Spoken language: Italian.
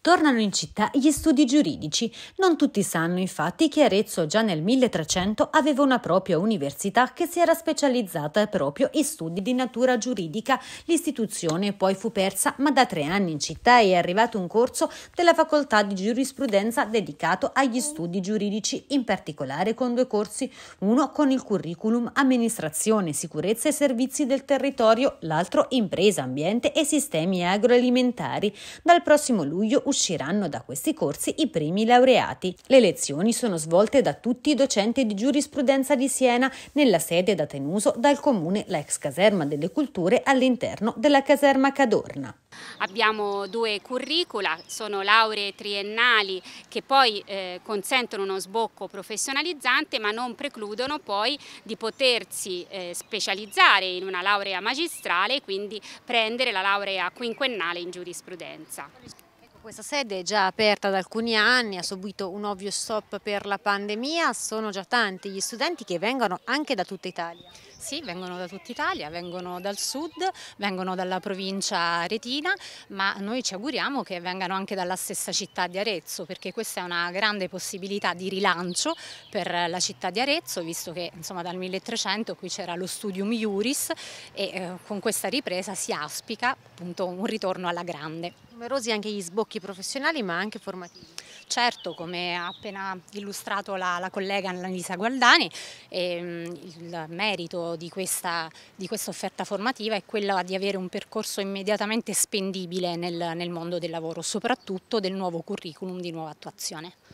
Tornano in città gli studi giuridici. Non tutti sanno infatti che Arezzo già nel 1300 aveva una propria università che si era specializzata proprio in studi di natura giuridica. L'istituzione poi fu persa, ma da tre anni in città è arrivato un corso della facoltà di giurisprudenza dedicato agli studi giuridici, in particolare con due corsi, uno con il curriculum amministrazione, sicurezza e servizi del territorio, l'altro impresa, ambiente e sistemi agroalimentari. Dal prossimo luglio usciranno da questi corsi i primi laureati. Le lezioni sono svolte da tutti i docenti di giurisprudenza di Siena nella sede da Tenuso dal comune, la ex caserma delle culture, all'interno della caserma Cadorna. Abbiamo due curricula, sono lauree triennali che poi eh, consentono uno sbocco professionalizzante ma non precludono poi di potersi eh, specializzare in una laurea magistrale e quindi prendere la laurea quinquennale in giurisprudenza. Questa sede è già aperta da alcuni anni, ha subito un ovvio stop per la pandemia, sono già tanti gli studenti che vengono anche da tutta Italia. Sì, vengono da tutta Italia, vengono dal sud, vengono dalla provincia retina, ma noi ci auguriamo che vengano anche dalla stessa città di Arezzo, perché questa è una grande possibilità di rilancio per la città di Arezzo, visto che insomma, dal 1300 qui c'era lo studium iuris e eh, con questa ripresa si auspica appunto un ritorno alla grande. Numerosi anche gli sbocchi anche professionali ma anche formativi. Certo, come ha appena illustrato la, la collega Annalisa Gualdani, ehm, il merito di questa, di questa, offerta formativa è quello di avere un percorso immediatamente spendibile nel, nel mondo del lavoro, soprattutto del nuovo curriculum di nuova attuazione.